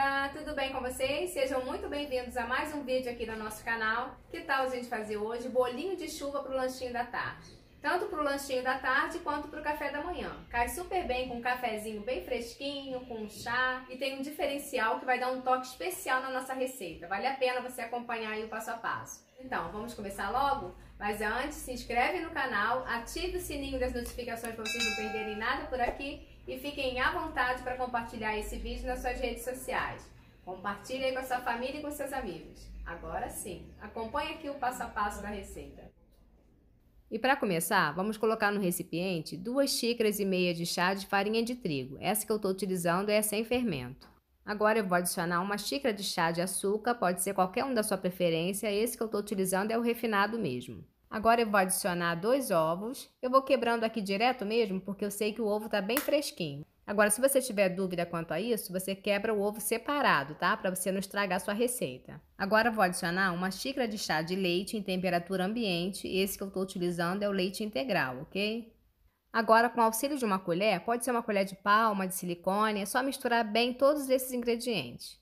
Libra, tudo bem com vocês? Sejam muito bem-vindos a mais um vídeo aqui no nosso canal. Que tal a gente fazer hoje bolinho de chuva para o lanchinho da tarde? tanto para o lanchinho da tarde quanto para o café da manhã. Cai super bem com um cafezinho bem fresquinho, com um chá e tem um diferencial que vai dar um toque especial na nossa receita. Vale a pena você acompanhar aí o passo a passo. Então, vamos começar logo? Mas antes, se inscreve no canal, ative o sininho das notificações para vocês não perderem nada por aqui e fiquem à vontade para compartilhar esse vídeo nas suas redes sociais. Compartilhe aí com a sua família e com seus amigos. Agora sim, acompanhe aqui o passo a passo da receita. E para começar, vamos colocar no recipiente duas xícaras e meia de chá de farinha de trigo. Essa que eu estou utilizando é sem fermento. Agora eu vou adicionar uma xícara de chá de açúcar, pode ser qualquer um da sua preferência, esse que eu estou utilizando é o refinado mesmo. Agora eu vou adicionar dois ovos, eu vou quebrando aqui direto mesmo, porque eu sei que o ovo está bem fresquinho. Agora, se você tiver dúvida quanto a isso, você quebra o ovo separado, tá? Para você não estragar sua receita. Agora vou adicionar uma xícara de chá de leite em temperatura ambiente. Esse que eu estou utilizando é o leite integral, ok? Agora, com o auxílio de uma colher, pode ser uma colher de palma, de silicone, é só misturar bem todos esses ingredientes.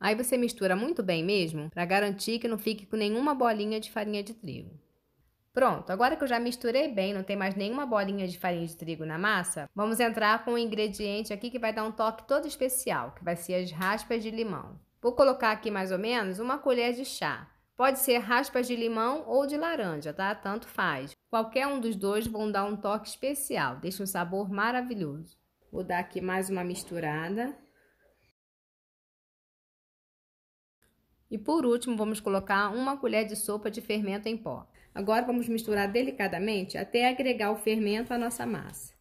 Aí você mistura muito bem mesmo, para garantir que não fique com nenhuma bolinha de farinha de trigo. Pronto, agora que eu já misturei bem, não tem mais nenhuma bolinha de farinha de trigo na massa, vamos entrar com um ingrediente aqui que vai dar um toque todo especial, que vai ser as raspas de limão. Vou colocar aqui mais ou menos uma colher de chá. Pode ser raspas de limão ou de laranja, tá? Tanto faz. Qualquer um dos dois vão dar um toque especial, deixa um sabor maravilhoso. Vou dar aqui mais uma misturada. E por último, vamos colocar uma colher de sopa de fermento em pó. Agora, vamos misturar delicadamente até agregar o fermento à nossa massa.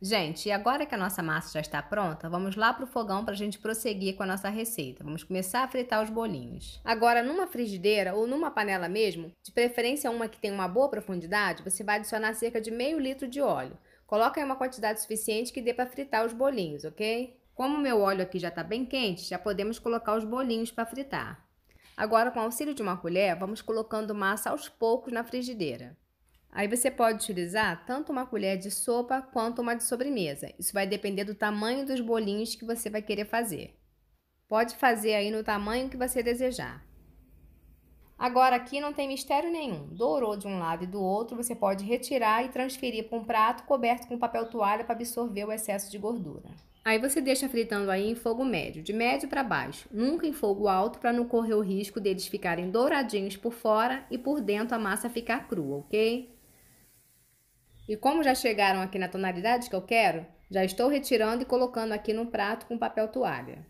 Gente, e agora que a nossa massa já está pronta, vamos lá para o fogão para a gente prosseguir com a nossa receita. Vamos começar a fritar os bolinhos. Agora, numa frigideira ou numa panela mesmo, de preferência uma que tenha uma boa profundidade, você vai adicionar cerca de meio litro de óleo. Coloca aí uma quantidade suficiente que dê para fritar os bolinhos, ok? Como o meu óleo aqui já está bem quente, já podemos colocar os bolinhos para fritar. Agora, com o auxílio de uma colher, vamos colocando massa aos poucos na frigideira. Aí você pode utilizar tanto uma colher de sopa quanto uma de sobremesa. Isso vai depender do tamanho dos bolinhos que você vai querer fazer. Pode fazer aí no tamanho que você desejar. Agora aqui não tem mistério nenhum. Dourou de um lado e do outro, você pode retirar e transferir para um prato coberto com papel toalha para absorver o excesso de gordura. Aí você deixa fritando aí em fogo médio, de médio para baixo, nunca em fogo alto para não correr o risco deles ficarem douradinhos por fora e por dentro a massa ficar crua, ok? E como já chegaram aqui na tonalidade que eu quero, já estou retirando e colocando aqui no prato com papel toalha.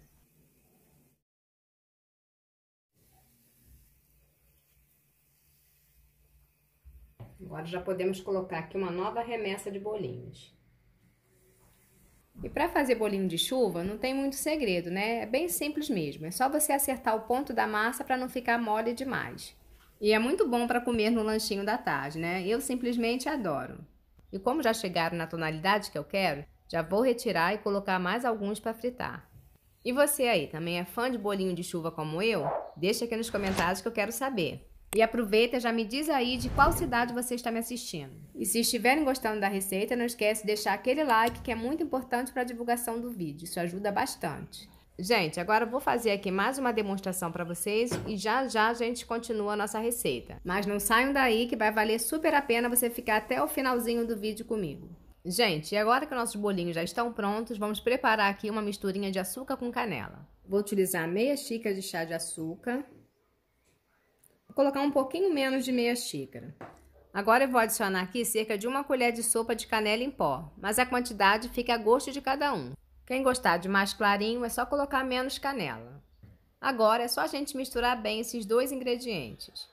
Agora já podemos colocar aqui uma nova remessa de bolinhos. E para fazer bolinho de chuva, não tem muito segredo, né? É bem simples mesmo. É só você acertar o ponto da massa para não ficar mole demais. E é muito bom para comer no lanchinho da tarde, né? Eu simplesmente adoro. E como já chegaram na tonalidade que eu quero, já vou retirar e colocar mais alguns para fritar. E você aí, também é fã de bolinho de chuva como eu? Deixa aqui nos comentários que eu quero saber. E aproveita, já me diz aí de qual cidade você está me assistindo. E se estiverem gostando da receita, não esquece de deixar aquele like que é muito importante para a divulgação do vídeo. Isso ajuda bastante. Gente, agora eu vou fazer aqui mais uma demonstração para vocês e já já a gente continua a nossa receita. Mas não saiam daí que vai valer super a pena você ficar até o finalzinho do vídeo comigo. Gente, e agora que nossos bolinhos já estão prontos, vamos preparar aqui uma misturinha de açúcar com canela. Vou utilizar meia xícara de chá de açúcar, Vou colocar um pouquinho menos de meia xícara. Agora eu vou adicionar aqui cerca de uma colher de sopa de canela em pó, mas a quantidade fica a gosto de cada um. Quem gostar de mais clarinho é só colocar menos canela. Agora é só a gente misturar bem esses dois ingredientes.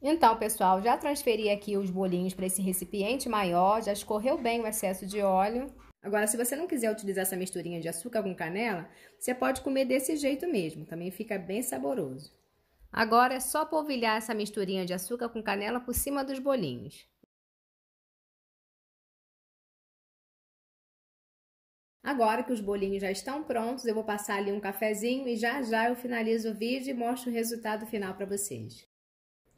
Então, pessoal, já transferi aqui os bolinhos para esse recipiente maior, já escorreu bem o excesso de óleo. Agora, se você não quiser utilizar essa misturinha de açúcar com canela, você pode comer desse jeito mesmo, também fica bem saboroso. Agora é só polvilhar essa misturinha de açúcar com canela por cima dos bolinhos. Agora que os bolinhos já estão prontos, eu vou passar ali um cafezinho e já já eu finalizo o vídeo e mostro o resultado final para vocês.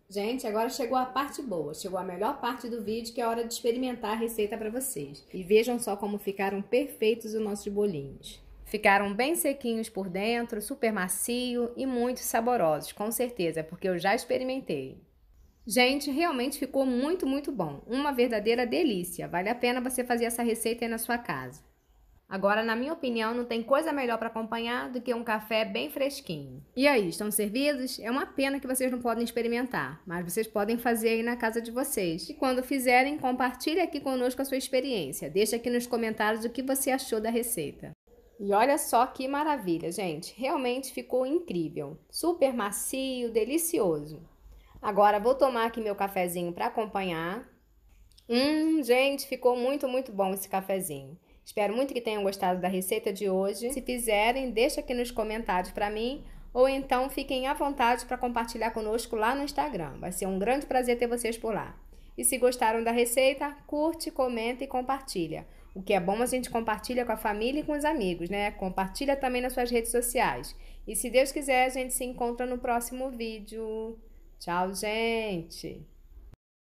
Gente, agora chegou a parte boa, chegou a melhor parte do vídeo, que é a hora de experimentar a receita para vocês. E vejam só como ficaram perfeitos os nossos bolinhos. Ficaram bem sequinhos por dentro, super macio e muito saborosos, com certeza, é porque eu já experimentei. Gente, realmente ficou muito, muito bom. Uma verdadeira delícia. Vale a pena você fazer essa receita aí na sua casa. Agora, na minha opinião, não tem coisa melhor para acompanhar do que um café bem fresquinho. E aí, estão servidos? É uma pena que vocês não podem experimentar, mas vocês podem fazer aí na casa de vocês. E quando fizerem, compartilhe aqui conosco a sua experiência. Deixa aqui nos comentários o que você achou da receita. E olha só que maravilha, gente. Realmente ficou incrível. Super macio, delicioso. Agora vou tomar aqui meu cafezinho para acompanhar. Hum, gente, ficou muito, muito bom esse cafezinho. Espero muito que tenham gostado da receita de hoje. Se fizerem, deixa aqui nos comentários para mim ou então fiquem à vontade para compartilhar conosco lá no Instagram. Vai ser um grande prazer ter vocês por lá. E se gostaram da receita, curte, comenta e compartilha. O que é bom a gente compartilha com a família e com os amigos, né? Compartilha também nas suas redes sociais. E se Deus quiser, a gente se encontra no próximo vídeo. Tchau, gente!